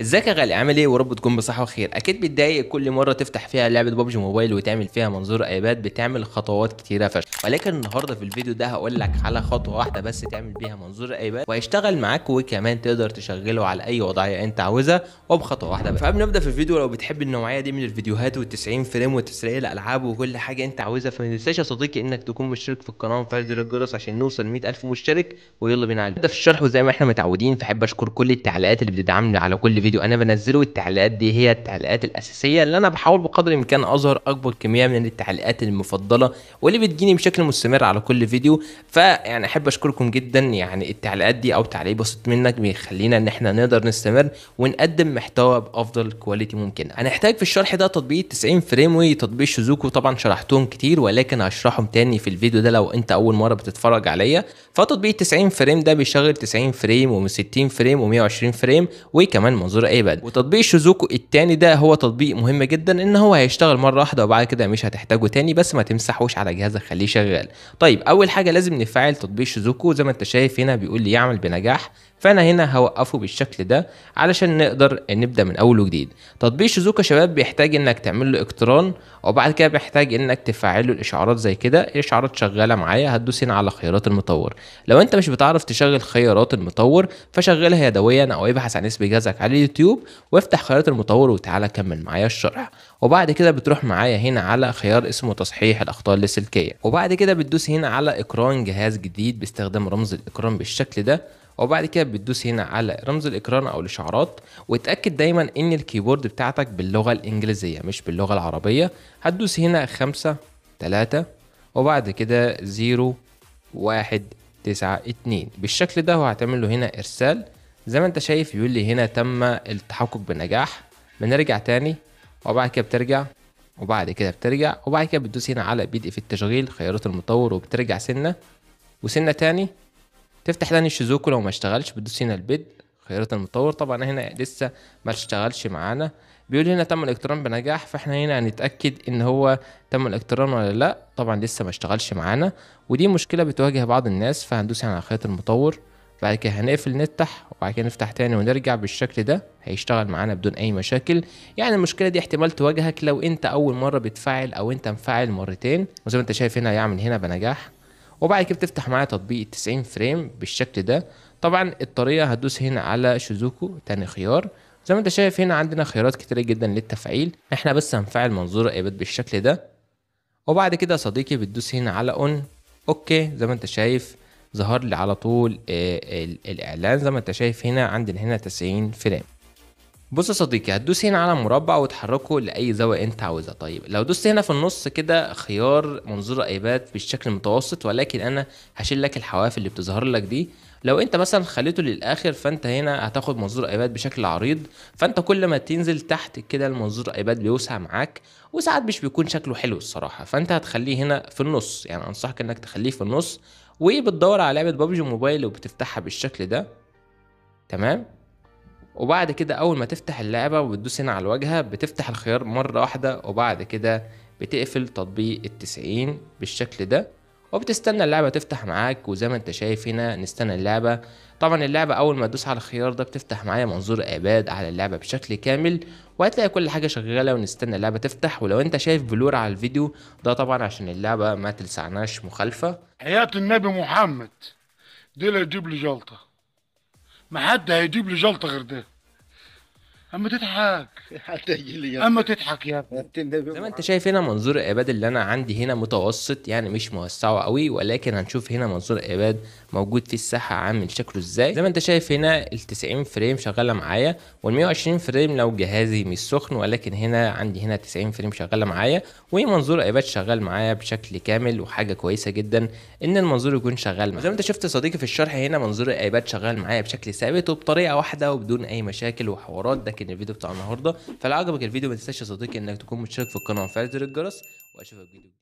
ازيك يا غالي عامل ايه ورب تكون بصحه وخير اكيد بتضايق كل مره تفتح فيها لعبه ببجي موبايل وتعمل فيها منظور ايباد بتعمل خطوات كتيره فشخ ولكن النهارده في الفيديو ده هقول لك على خطوه واحده بس تعمل بيها منظور ايباد وهيشتغل معاك وكمان تقدر تشغله على اي وضعيه انت عاوزها وبخطوه واحده بس فقبل نبدا في الفيديو لو بتحب النوعيه دي من الفيديوهات وال90 فريم وتسريع الالعاب وكل حاجه انت عاوزها فما تنساش يا صديقي انك تكون مشترك في القناه وتفعل زر الجرس عشان نوصل 100000 مشترك ويلا بينا نبدا في الشرح وزي ما احنا متعودين فحب اشكر كل التعليقات اللي بتدعمني على كل فيديو الفيديو انا بنزله التعليقات دي هي التعليقات الاساسيه اللي انا بحاول بقدر الامكان اظهر اكبر كميه من التعليقات المفضله واللي بتجيني بشكل مستمر على كل فيديو فيعني احب اشكركم جدا يعني التعليقات دي او تعليق بسيط منك بيخلينا ان احنا نقدر نستمر ونقدم محتوى بافضل كواليتي ممكنه هنحتاج في الشرح ده تطبيق 90 فريم وتطبيق شيزوكو طبعا شرحتهم كتير ولكن هشرحهم تاني في الفيديو ده لو انت اول مره بتتفرج عليا فتطبيق 90 فريم ده بيشغل 90 فريم و60 فريم و120 فريم وكمان منظور منظور اي بعد وتطبيق شوزوكو التاني ده هو تطبيق مهم جدا ان هو هيشتغل مره واحده وبعد كده مش هتحتاجه تاني بس ما تمسحوش على جهازك خليه شغال طيب اول حاجه لازم نفعل تطبيق شوزوكو زي ما انت شايف هنا بيقول لي يعمل بنجاح فانا هنا هوقفه بالشكل ده علشان نقدر نبدا من اول وجديد تطبيق شوزوكو شباب بيحتاج انك تعمل له اقتران وبعد كده بيحتاج انك تفعل له الاشعارات زي كده الاشعارات شغاله معايا هتدوس هنا على خيارات المطور لو انت مش بتعرف تشغل خيارات المطور فشغلها يدويا او ابحث عن اسم جهازك على اليوتيوب وافتح خيارات المطور وتعالى كمل معايا الشرح وبعد كده بتروح معايا هنا على خيار اسمه تصحيح الاخطاء اللاسلكيه وبعد كده بتدوس هنا على اقران جهاز جديد باستخدام رمز الاقران بالشكل ده وبعد كده بتدوس هنا على رمز الاقران او الاشعارات وتاكد دايما ان الكيبورد بتاعتك باللغه الانجليزيه مش باللغه العربيه هتدوس هنا خمسة 3 وبعد كده زيرو واحد تسعة اتنين بالشكل ده وهتعمل له هنا ارسال زي ما انت شايف بيقول لي هنا تم التحقق بنجاح بنرجع تاني وبعد كده بترجع وبعد كده بترجع وبعد كده بتدوس هنا على بدء في التشغيل خيارات المطور وبترجع سنة وسنة تاني تفتح تاني الشيزوكو لو ما اشتغلش بتدوس هنا البدء خيارات المطور طبعا هنا لسه ما اشتغلش معانا بيقول هنا تم الاقتران بنجاح فاحنا هنا هنتاكد ان هو تم الاقتران ولا لا طبعا لسه ما اشتغلش معانا ودي مشكله بتواجه بعض الناس فهندوس هنا على خيارات المطور بعد كده هنقفل نفتح وبعد كده نفتح تاني ونرجع بالشكل ده هيشتغل معانا بدون اي مشاكل يعني المشكله دي احتمال تواجهك لو انت اول مره بتفعل او انت مفعل مرتين وزي ما انت شايف هنا هيعمل هنا بنجاح وبعد كده بتفتح معايا تطبيق 90 فريم بالشكل ده طبعا الطريقه هتدوس هنا على شوزوكو تاني خيار زي ما انت شايف هنا عندنا خيارات كتيره جدا للتفعيل احنا بس هنفعل منظور ايباد بالشكل ده وبعد كده يا صديقي بتدوس هنا على اون اوكي زي ما انت شايف ظهر لي على طول آه، الاعلان زي ما انت شايف هنا عندنا هنا 90 فريم بص يا صديقي هتدوس هنا على مربع وتحركه لاي زاويه انت عاوزها طيب لو دوست هنا في النص كده خيار منظور ايباد بالشكل المتوسط ولكن انا هشيل لك الحواف اللي بتظهر لك دي لو انت مثلا خليته للاخر فانت هنا هتاخد منظور ايباد بشكل عريض فانت كل ما تنزل تحت كده المنظور ايباد بيوسع معاك وساعات مش بيكون شكله حلو الصراحه فانت هتخليه هنا في النص يعني انصحك انك تخليه في النص وبتدور على لعبه بابجي موبايل وبتفتحها بالشكل ده تمام وبعد كده اول ما تفتح اللعبه وبتدوس هنا على الواجهه بتفتح الخيار مره واحده وبعد كده بتقفل تطبيق التسعين بالشكل ده وبتستنى اللعبة تفتح معاك وزي ما انت شايف هنا نستنى اللعبة طبعا اللعبة اول ما تدوس على الخيار ده بتفتح معايا منظور اباد على اللعبة بشكل كامل وهتلاقي كل حاجة شغالة ونستنى اللعبة تفتح ولو انت شايف بلور على الفيديو ده طبعا عشان اللعبة ما تلسعناش مخالفة حياة النبي محمد دي اللي هيجيب لي جلطة ما حد هيجيب لي جلطة غير ده اما تضحك اما تضحك يا زي ما انت شايف هنا منظور عباد اللي انا عندي هنا متوسط يعني مش موسعه قوي ولكن هنشوف هنا منظور عباد موجود في الساحه عامل شكله ازاي زي ما انت شايف هنا ال 90 فريم شغاله معايا وال 120 فريم لو جهازي مش سخن ولكن هنا عندي هنا 90 فريم شغاله معايا ومنظور عباد شغال معايا بشكل كامل وحاجه كويسه جدا ان المنظور يكون شغال معايا زي ما انت شفت صديقي في الشرح هنا منظور عباد شغال معايا بشكل ثابت وبطريقه واحده وبدون اي مشاكل وحوارات ده لكن الفيديو بتاع النهارده فلو عجبك الفيديو ما تنساش يا صديقي انك تكون مشترك في القناه وفعل زر الجرس واشوفك فيديو جديد